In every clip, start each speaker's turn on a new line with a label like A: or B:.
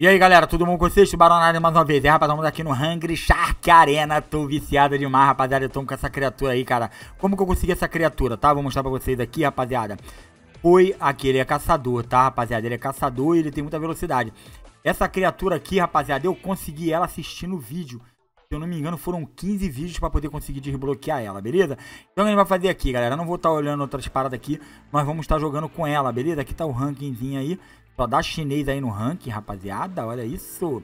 A: E aí galera, tudo bom com vocês? Tubaronada mais uma vez, é rapaz, estamos aqui no Hungry Shark Arena Tô viciada demais, rapaziada, eu tô com essa criatura aí, cara Como que eu consegui essa criatura, tá? Vou mostrar pra vocês aqui, rapaziada Foi aqui, ele é caçador, tá, rapaziada? Ele é caçador e ele tem muita velocidade Essa criatura aqui, rapaziada, eu consegui ela assistindo o vídeo se eu não me engano, foram 15 vídeos para poder conseguir desbloquear ela, beleza? Então a gente vai fazer aqui, galera. Eu não vou estar tá olhando outras paradas aqui. Nós vamos estar tá jogando com ela, beleza? Aqui tá o rankingzinho aí. Só dá chinês aí no ranking, rapaziada. Olha isso.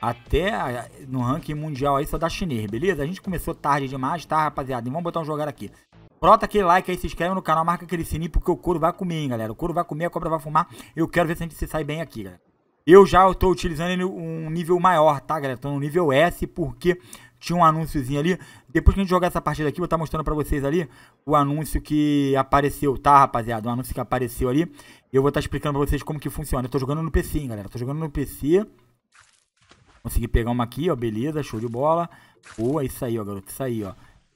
A: Até no ranking mundial aí só dá chinês, beleza? A gente começou tarde demais, tá, rapaziada? E vamos botar um jogar aqui. Prota aquele like aí, se inscreve no canal, marca aquele sininho, porque o couro vai comer, hein, galera. O couro vai comer, a cobra vai fumar. Eu quero ver se a gente se sai bem aqui, galera. Eu já estou utilizando um nível maior, tá, galera? Estou no nível S, porque tinha um anúnciozinho ali. Depois que a gente jogar essa partida aqui, vou estar tá mostrando pra vocês ali o anúncio que apareceu, tá, rapaziada? O anúncio que apareceu ali. Eu vou estar tá explicando pra vocês como que funciona. Eu tô jogando no PC, hein, galera. tô jogando no PC. Consegui pegar uma aqui, ó. Beleza, show de bola. Boa, isso aí, ó, garoto. Isso aí, ó.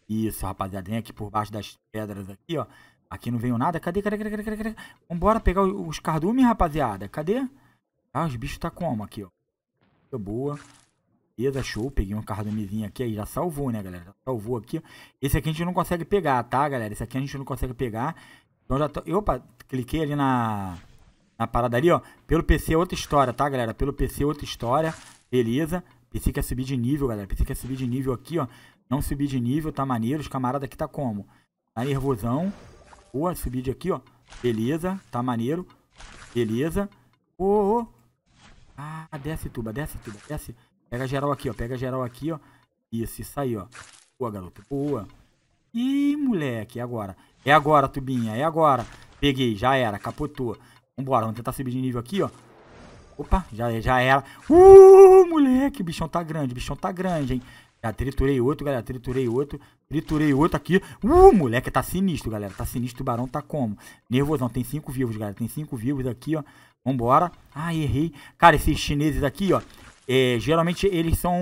A: Isso, rapaziada. Vem aqui por baixo das pedras aqui, ó. Aqui não veio nada. Cadê, cadê, cadê, cadê, cadê? cadê? Vambora pegar os cardumes, rapaziada. Cadê? Ah, os bichos tá como aqui, ó. Boa. Beleza, show. Peguei um carro da mizinha aqui, aí já salvou, né, galera? Já salvou aqui. Esse aqui a gente não consegue pegar, tá, galera? Esse aqui a gente não consegue pegar. Então já tô... Opa, cliquei ali na... Na parada ali, ó. Pelo PC é outra história, tá, galera? Pelo PC é outra história. Beleza. PC quer subir de nível, galera. PC quer subir de nível aqui, ó. Não subir de nível, tá maneiro. Os camaradas aqui tá como? Tá nervosão. Boa, subir de aqui, ó. Beleza, tá maneiro. Beleza. Ô, oh, ô. Oh. Ah, desce, tuba, desce, tuba, desce. Pega geral aqui, ó. Pega geral aqui, ó. Isso, isso aí, ó. Boa, garoto. Boa. Ih, moleque, é agora. É agora, tubinha, é agora. Peguei, já era, capotou. Vambora, vamos tentar subir de nível aqui, ó. Opa, já, já era. Uh, moleque, o bichão tá grande, o bichão tá grande, hein. Já triturei outro, galera, triturei outro, triturei outro aqui. Uh, moleque, tá sinistro, galera, tá sinistro. O tubarão tá como? Nervosão, tem cinco vivos, galera, tem cinco vivos aqui, ó. Vambora. Ah, errei. Cara, esses chineses aqui, ó. É, geralmente eles são.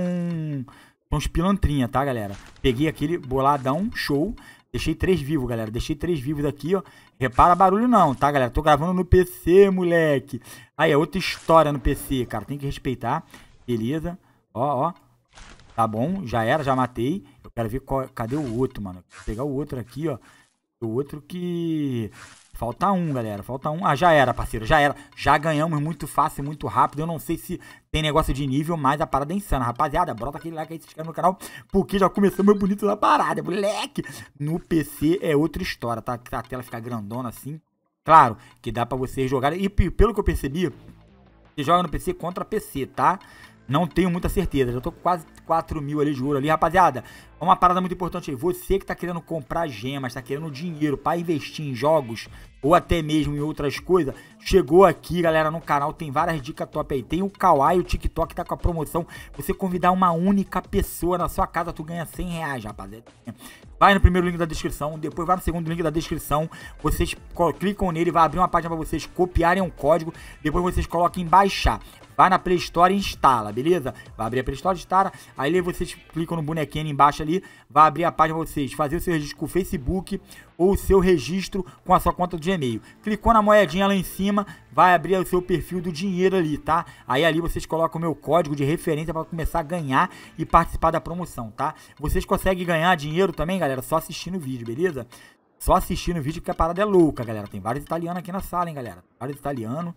A: São os pilantrinha, tá, galera? Peguei aquele boladão, show. Deixei três vivos, galera. Deixei três vivos aqui, ó. Repara barulho não, tá, galera? Tô gravando no PC, moleque. Aí, é outra história no PC, cara. Tem que respeitar. Beleza. Ó, ó. Tá bom. Já era, já matei. Eu quero ver qual... Cadê o outro, mano? Vou pegar o outro aqui, ó. O outro que... Falta um, galera. Falta um. Ah, já era, parceiro. Já era. Já ganhamos muito fácil, muito rápido. Eu não sei se tem negócio de nível, mas a parada é insana. Rapaziada, brota aquele like aí, se inscreve no canal, porque já começou meu bonito na parada, moleque. No PC é outra história, tá? A tela fica grandona assim. Claro que dá pra vocês jogarem. E pelo que eu percebi, você joga no PC contra PC, tá? Não tenho muita certeza. Já tô com quase 4 mil ali de ouro ali. Rapaziada, uma parada muito importante aí. Você que tá querendo comprar gemas, tá querendo dinheiro para investir em jogos ou até mesmo em outras coisas, chegou aqui, galera, no canal. Tem várias dicas top aí. Tem o Kawaii, o TikTok tá com a promoção. Você convidar uma única pessoa na sua casa, tu ganha 100 reais, rapaziada. Vai no primeiro link da descrição, depois vai no segundo link da descrição, vocês clicam nele, vai abrir uma página para vocês copiarem um código, depois vocês colocam em baixar. Vai na Play Store e instala, beleza? Vai abrir a Play Store, instala, aí vocês clicam no bonequinho embaixo ali, vai abrir a página para vocês fazer o seu registro com o Facebook, ou o seu registro com a sua conta de e-mail. Clicou na moedinha lá em cima, vai abrir o seu perfil do dinheiro ali, tá? Aí ali vocês colocam o meu código de referência para começar a ganhar e participar da promoção, tá? Vocês conseguem ganhar dinheiro também, galera, só assistindo o vídeo, beleza? Só assistindo o vídeo que a parada é louca, galera. Tem vários italianos aqui na sala, hein, galera. Vários italianos.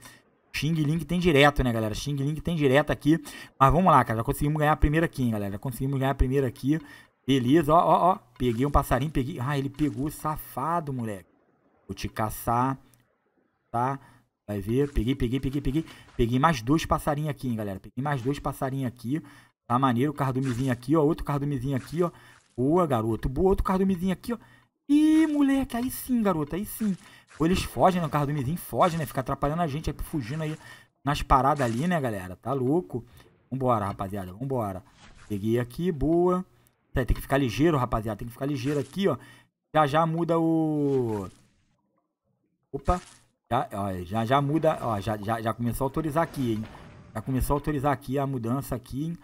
A: Xing Ling tem direto, né, galera? Xing Ling tem direto aqui. Mas vamos lá, cara. Já conseguimos ganhar a primeira aqui, hein, galera. conseguimos ganhar a primeira aqui. Beleza, ó, ó, ó. Peguei um passarinho, peguei. Ah, ele pegou, safado, moleque. Vou te caçar. Tá? Vai ver. Peguei, peguei, peguei, peguei. Peguei mais dois passarinhos aqui, hein, galera. Peguei mais dois passarinhos aqui. Tá maneiro. Cardumezinho aqui, ó. Outro cardumezinho aqui, ó. Boa, garoto. Boa, outro cardumezinho aqui, ó. Ih, moleque, aí sim, garoto, aí sim. Ou eles fogem, né? O cardumezinho foge, né? Fica atrapalhando a gente aí, fugindo aí nas paradas ali, né, galera? Tá louco? Vambora, rapaziada, vambora. Peguei aqui, boa. Tem que ficar ligeiro, rapaziada. Tem que ficar ligeiro aqui, ó. Já já muda o... Opa. Já, ó, já, já muda... Ó, já, já, já começou a autorizar aqui, hein. Já começou a autorizar aqui a mudança aqui, hein.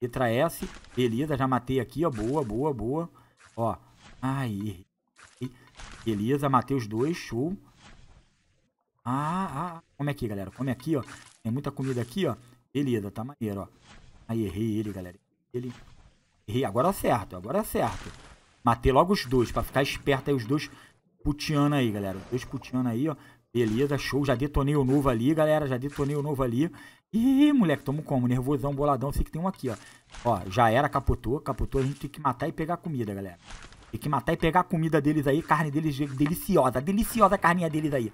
A: Letra S. Beleza, já matei aqui, ó. Boa, boa, boa. Ó. Aí. Beleza, matei os dois. Show. Ah, ah. Come aqui, galera. Come aqui, ó. Tem muita comida aqui, ó. Beleza, tá maneiro, ó. Aí, errei ele, galera. Ele... Errei, agora é certo agora é certo Matei logo os dois, pra ficar esperto aí, os dois putiana aí, galera. Os dois putiana aí, ó. Beleza, show. Já detonei o novo ali, galera. Já detonei o novo ali. Ih, moleque, tamo como? Nervosão, boladão. Sei que tem um aqui, ó. Ó, já era, capotou, capotou. A gente tem que matar e pegar comida, galera. Tem que matar e pegar a comida deles aí. Carne deles deliciosa. Deliciosa a carninha deles aí.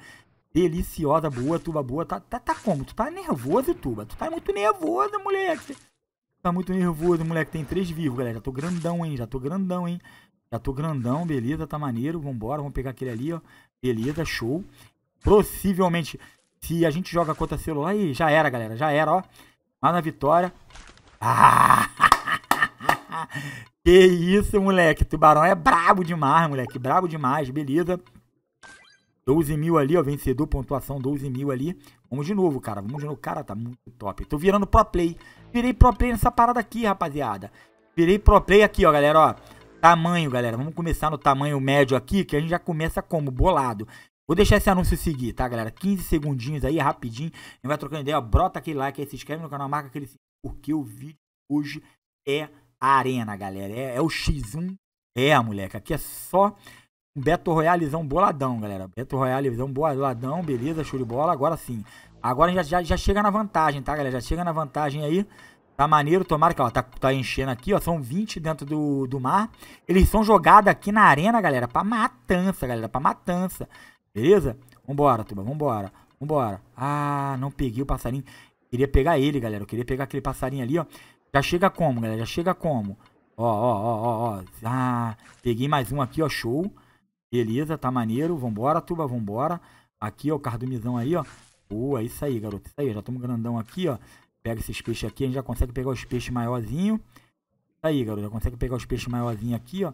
A: Deliciosa, boa, tuba, boa. Tá, tá, tá como? Tu tá nervoso, tuba. Tu tá muito nervoso, moleque. Tá muito nervoso, moleque. Tem três vivos, galera. Já tô grandão, hein? Já tô grandão, hein? Já tô grandão, beleza. Tá maneiro. Vambora. Vamos pegar aquele ali, ó. Beleza, show. Possivelmente, se a gente joga contra celular, aí já era, galera. Já era, ó. Lá na vitória. Ah! que isso, moleque. Tubarão é brabo demais, moleque. Brabo demais, beleza. 12 mil ali, ó, vencedor, pontuação 12 mil ali. Vamos de novo, cara, vamos de novo. Cara, tá muito top. Tô virando pro play. Virei pro play nessa parada aqui, rapaziada. Virei pro play aqui, ó, galera, ó. Tamanho, galera. Vamos começar no tamanho médio aqui, que a gente já começa como? Bolado. Vou deixar esse anúncio seguir, tá, galera? 15 segundinhos aí, rapidinho. E vai trocando ideia, ó. Brota aquele like aí, se inscreve no canal, marca aquele... Porque o vídeo hoje é arena, galera. É, é o X1. É, moleque. Aqui é só Beto Royalezão boladão, galera. Beto Royalezão boladão, beleza, show de bola. Agora sim. Agora já, já, já, chega na vantagem, tá, galera? Já chega na vantagem aí. Tá maneiro, tomara que, ó, tá, tá enchendo aqui, ó. São 20 dentro do, do mar. Eles são jogados aqui na arena, galera, pra matança, galera, pra matança. Beleza? Vambora, turma, vambora. Vambora. Ah, não peguei o passarinho. Queria pegar ele, galera. Eu queria pegar aquele passarinho ali, ó. Já chega como, galera? Já chega como? Ó, ó, ó, ó, ó. Ah, peguei mais um aqui, ó. Show. Beleza, tá maneiro. Vambora, tuba, vambora. Aqui, ó, o cardumizão aí, ó. Boa, é isso aí, garoto. É isso aí, já estamos grandão aqui, ó. Pega esses peixes aqui, a gente já consegue pegar os peixes maiorzinho. Aí, garoto, já consegue pegar os peixes maiorzinho aqui, ó.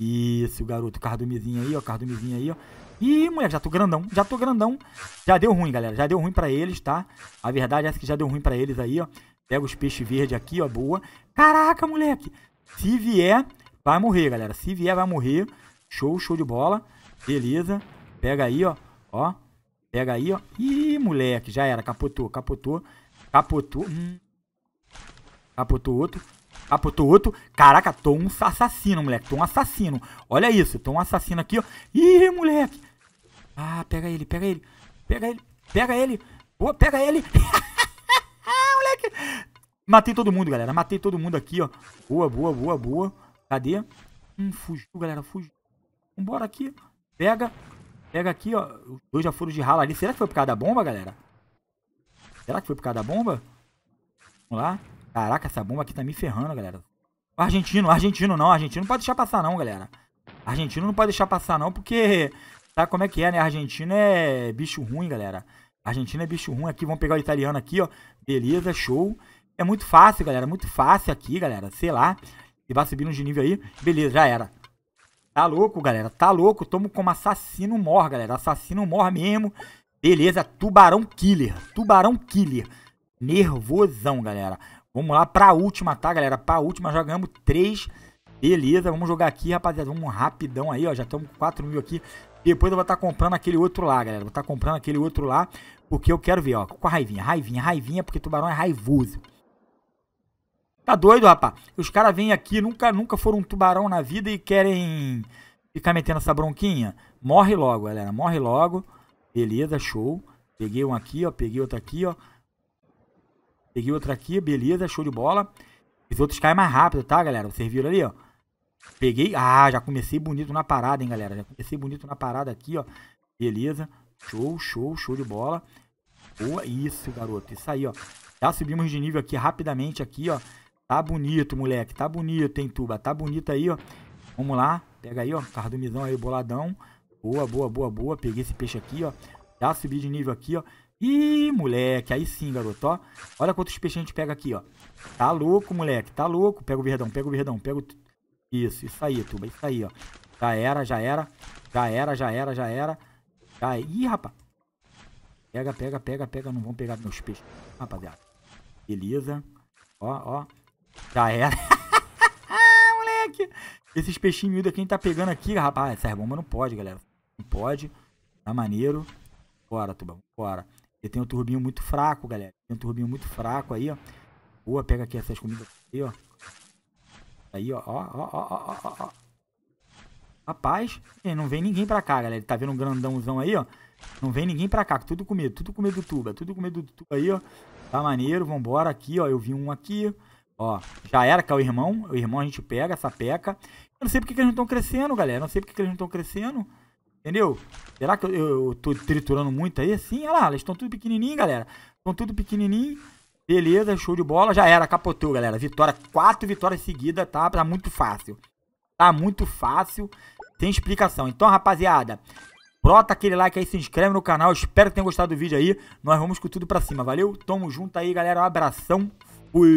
A: Isso, garoto, Cardumizinho aí, ó, Cardumizinho aí, ó. Ih, moleque, já tô grandão, já tô grandão. Já deu ruim, galera, já deu ruim pra eles, tá? A verdade é que já deu ruim pra eles aí, ó. Pega os peixes verdes aqui, ó, boa. Caraca, moleque, se vier, vai morrer, galera. Se vier, vai morrer. Show, show de bola. Beleza. Pega aí, ó. Ó. Pega aí, ó. Ih, moleque. Já era. Capotou, capotou. Capotou. Hum. Capotou outro. Capotou outro. Caraca, tô um assassino, moleque. Tô um assassino. Olha isso. Tô um assassino aqui, ó. Ih, moleque. Ah, pega ele, pega ele. Pega ele. Pega ele. Boa, pega ele. moleque. Matei todo mundo, galera. Matei todo mundo aqui, ó. Boa, boa, boa, boa. Cadê? Hum, fugiu, galera. Fugiu. Vambora aqui. Pega. Pega aqui, ó. Os dois já foram de rala ali. Será que foi por causa da bomba, galera? Será que foi por causa da bomba? Vamos lá. Caraca, essa bomba aqui tá me ferrando, galera. Argentino, argentino não. Argentino não pode deixar passar não, galera. Argentino não pode deixar passar não, porque... Sabe tá, como é que é, né? Argentino é bicho ruim, galera. Argentina é bicho ruim aqui. Vamos pegar o italiano aqui, ó. Beleza, show. É muito fácil, galera. Muito fácil aqui, galera. Sei lá. E vai subindo de nível aí. Beleza, já era. Tá louco, galera. Tá louco. Tamo como assassino mor, galera. Assassino mor mesmo. Beleza, tubarão killer. Tubarão killer. Nervosão, galera. Vamos lá pra última, tá, galera? Pra última, já ganhamos três. Beleza, vamos jogar aqui, rapaziada. Vamos rapidão aí, ó. Já estamos com 4 mil aqui. Depois eu vou estar tá comprando aquele outro lá, galera. Vou estar tá comprando aquele outro lá. Porque eu quero ver, ó. Com a raivinha. Raivinha, raivinha, porque tubarão é raivoso. Tá doido, rapaz? Os caras vêm aqui, nunca, nunca foram um tubarão na vida e querem ficar metendo essa bronquinha. Morre logo, galera. Morre logo. Beleza, show. Peguei um aqui, ó. Peguei outro aqui, ó. Peguei outro aqui, beleza, show de bola. Os outros caem mais rápido, tá, galera? Vocês viram ali, ó. Peguei. Ah, já comecei bonito na parada, hein, galera. Já comecei bonito na parada aqui, ó. Beleza. Show, show, show de bola. Boa. Isso, garoto. Isso aí, ó. Já subimos de nível aqui rapidamente aqui, ó. Tá bonito, moleque. Tá bonito, hein, Tuba. Tá bonito aí, ó. Vamos lá. Pega aí, ó. Cardumizão aí, boladão. Boa, boa, boa, boa. Peguei esse peixe aqui, ó. Já subi de nível aqui, ó. Ih, moleque. Aí sim, garoto, ó. Olha quantos peixes a gente pega aqui, ó. Tá louco, moleque. Tá louco. Pega o verdão, pega o verdão. Pega o... Isso, isso aí, Tuba. Isso aí, ó. Já era, já era. Já era, já era, já era. Já... É, ih, rapaz. Pega, pega, pega, pega. Não vão pegar meus peixes, rapaziada. Beleza. Ó, ó. Já era. Moleque. Esses peixinhos miúdos aqui a gente tá pegando aqui, rapaz. Essas bombas não pode, galera. Não pode. Tá maneiro. Bora, tuba Bora. Eu tem um turbinho muito fraco, galera. Tem um turbinho muito fraco aí, ó. Boa, pega aqui essas comidas aí, ó. Aí, ó. Ó, ó, ó, ó, ó. Rapaz, não vem ninguém pra cá, galera. Ele tá vendo um grandãozão aí, ó. Não vem ninguém pra cá. Tudo com medo. Tudo com medo do tuba. Tudo com medo do tuba aí, ó. Tá maneiro. Vambora aqui, ó. Eu vi um aqui. Ó, já era que é o irmão. O irmão a gente pega, essa Eu não sei porque que eles não estão crescendo, galera. Eu não sei porque que eles não estão crescendo. Entendeu? Será que eu, eu, eu, tô triturando muito aí? Sim, olha lá, eles estão tudo pequenininho, galera. Estão tudo pequenininho. Beleza, show de bola. Já era, capotou, galera. Vitória, quatro vitórias seguidas, tá? Tá muito fácil. Tá muito fácil. Tem explicação. Então, rapaziada, brota aquele like aí, se inscreve no canal. Espero que tenham gostado do vídeo aí. Nós vamos com tudo pra cima, valeu? Tamo junto aí, galera. Um abração. Ui.